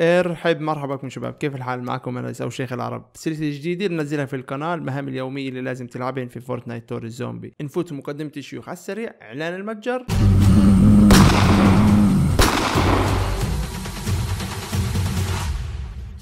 ارحب مرحبا بكم شباب كيف الحال معكم انا او شيخ العرب سلسله جديده بنزلها في القناه المهام اليوميه اللي لازم تلعبين في فورتنايت تور الزومبي نفوت مقدمه الشيوخ على السريع اعلان المتجر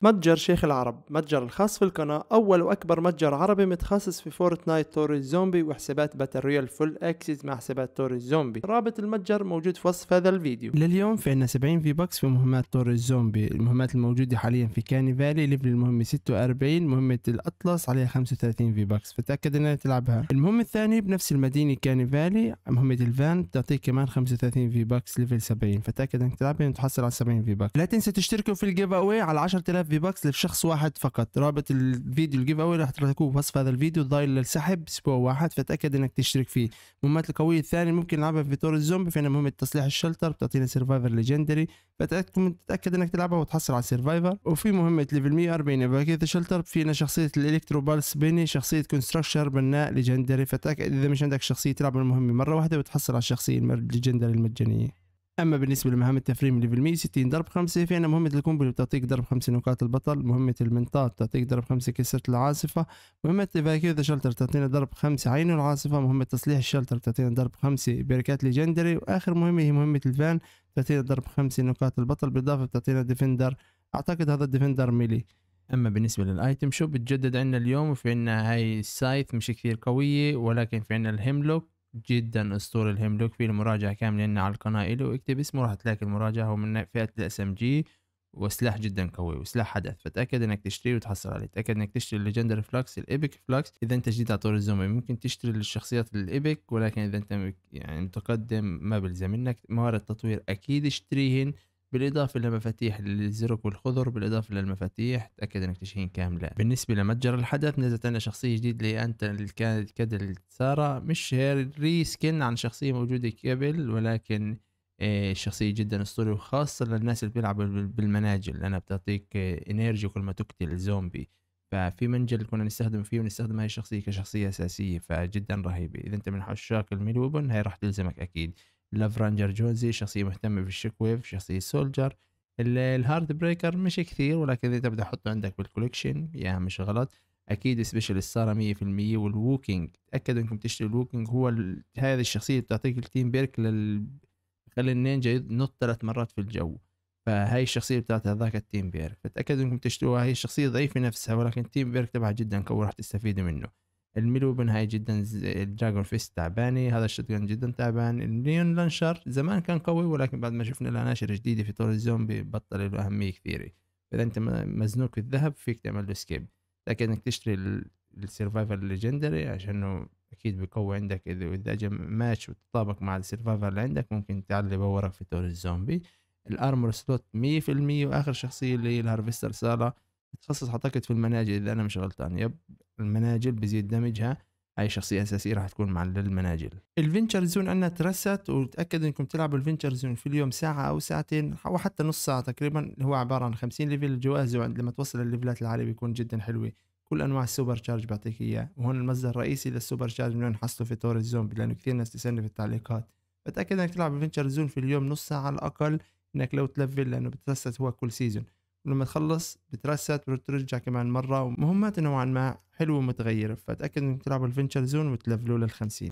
متجر شيخ العرب متجر الخاص في القناة أول وأكبر متجر عربي متخصص في فورتنايت توري الزومبي وحسابات باتل رويال فول اكسس مع حسابات توري الزومبي رابط المتجر موجود في وصف هذا الفيديو لليوم في عنا 70 في بوكس في مهمات توري الزومبي المهمات الموجودة حاليا في كاني فالي ليفل المهمة 46 مهمة الأطلس عليها 35 في بوكس فتأكد أنها تلعبها المهمة الثانية بنفس المدينة كاني فالي مهمة الفان تعطيك كمان 35 في بوكس ليفل 70 فتأكد أنك تلعبها وتحصل على 70 في بوكس لا تنسى تشتركوا في الجيف أواي على 10000 50 باكس لشخص واحد فقط رابط الفيديو الجيف اوي راح تلاقوه بوصف هذا الفيديو ضايل للسحب اسبوع واحد فتاكد انك تشترك فيه المهمات القويه الثانيه ممكن نلعبها في فيتور الزومبي فينا مهمه تصليح الشلتر بتعطينا سرفايفر ليجندري فتاكد انك تلعبها وتحصل على سرفايفر وفي مهمه ليفل 140 باكيت شلتر فينا شخصيه الالكترو بالس بيني شخصيه كونستراكشر بناء ليجندري فتاكد اذا مش عندك شخصيه تلعب المهمه مره واحده وتحصل على الشخصيه الليجندري المجانيه اما بالنسبه لمهام التفريم ليفل 160 ضرب 5 فان مهمه القنبله بتعطيك ضرب 5 نقاط البطل مهمه المنطاد تعطيك ضرب 5 كسرة العاصفه مهمه ايفاكيو ذا شلتر تعطينا ضرب 5 عين العاصفه مهمه تصليح الشلتر تعطينا ضرب 5 بركات ليجندري واخر مهمه هي مهمه الفان تعطينا ضرب 5 نقاط البطل بالاضافه بتعطينا ديفندر اعتقد هذا الديفندر ميلي اما بالنسبه للايتم شوب بتجدد عندنا اليوم وفي عندنا هاي السايث مش كثير قويه ولكن في عندنا الهيملوك جدا اسطوري الهيملوك في المراجعة كاملة لنا على القناة إله واكتب اسمه راح تلاقي المراجعة هو من فئة الاس ام جي وسلاح جدا قوي وسلاح حدث فتأكد انك تشتريه وتحصل عليه تأكد انك تشتري الليجندري فلاكس الايبك فلاكس اذا انت جديد على طور الزومبي ممكن تشتري للشخصيات الايبك ولكن اذا انت يعني متقدم ما بلزم انك مهارة تطوير اكيد اشتريهن بالإضافة لمفاتيح الزرق والخضر بالإضافة للمفاتيح تأكد أنك تشحن كاملة بالنسبة لمتجر الحدث نزلت لنا شخصية جديدة لأنت اللي كانت كدل سارة مش ري سكن عن شخصية موجودة قبل ولكن آه، شخصية جدا اسطوري وخاصة للناس اللي بيلعبوا بالمناجل لأنها بتعطيك انرجي آه، كل ما تقتل زومبي ففي منجل كنا نستخدم فيه ونستخدم هاي الشخصية كشخصية أساسية فجدا رهيبة إذا أنت من عشاق الميلوبن هاي راح تلزمك أكيد لفرانجر جونزي شخصية مهتمة بالشيك ويف شخصية سولجر الهارد بريكر مش كثير ولكن اذا بدي احطه عندك بالكوليكشن يا مش غلط اكيد سبيشال السارة مية في المية والووكينج تأكدوا انكم تشتروا الووكينج هو ال... هذه الشخصية اللي بتعطيك التيم بيرك لل خلي النينجا ينط ثلاث مرات في الجو فهاي الشخصية بتاعت هذاك التيم بيرك فتاكد انكم تشتروها هي الشخصية ضعيفة نفسها ولكن التيم بيرك تبعها جدا قوي راح تستفيدوا منه الميلو هاي جدا الدراجون فيس تعبانة هذا الشوت جدا تعبان النيون لانشر زمان كان قوي ولكن بعد ما شفنا العناشر جديدة في طور الزومبي بطل له أهمية كثيرة إذا أنت مزنوق في الذهب فيك تعمل له سكيب لكن إنك تشتري السرفايفر الليجندري عشان أكيد بقوي عندك إذا إذا جا ماتش وتطابق مع السرفايفر اللي عندك ممكن تعلي بورك في طور الزومبي الأرمور سلوت 100% وآخر شخصية اللي هي الهارفستر سارة تخصص أعتقد في المناجي إذا أنا مش غلطان يب المناجل بيزيد دمجها هاي شخصية أساسية راح تكون مع المناجل الفينشر زون عندنا ترست وتأكد أنكم تلعبوا الفينشر زون في اليوم ساعة أو ساعتين أو حتى نص ساعة تقريبا هو عبارة عن 50 ليفل الجوائز لما توصل الليفلات العالية بيكون جدا حلوة كل انواع السوبر شارج بعطيك اياه وهون المصدر الرئيسي للسوبر شارج من وين حصله في تور الزومبي لانه كثير ناس تسالني في التعليقات بتاكد انك تلعب ادفنتشر زون في اليوم نص ساعه على الاقل انك لو تلفل لانه بترست هو كل سيزون ولما تخلص بترست وترجع كمان مرة ومهمات نوعا ما حلوة ومتغيرة فتأكد انك تلعب الفينشر زون وتلفلو للخمسين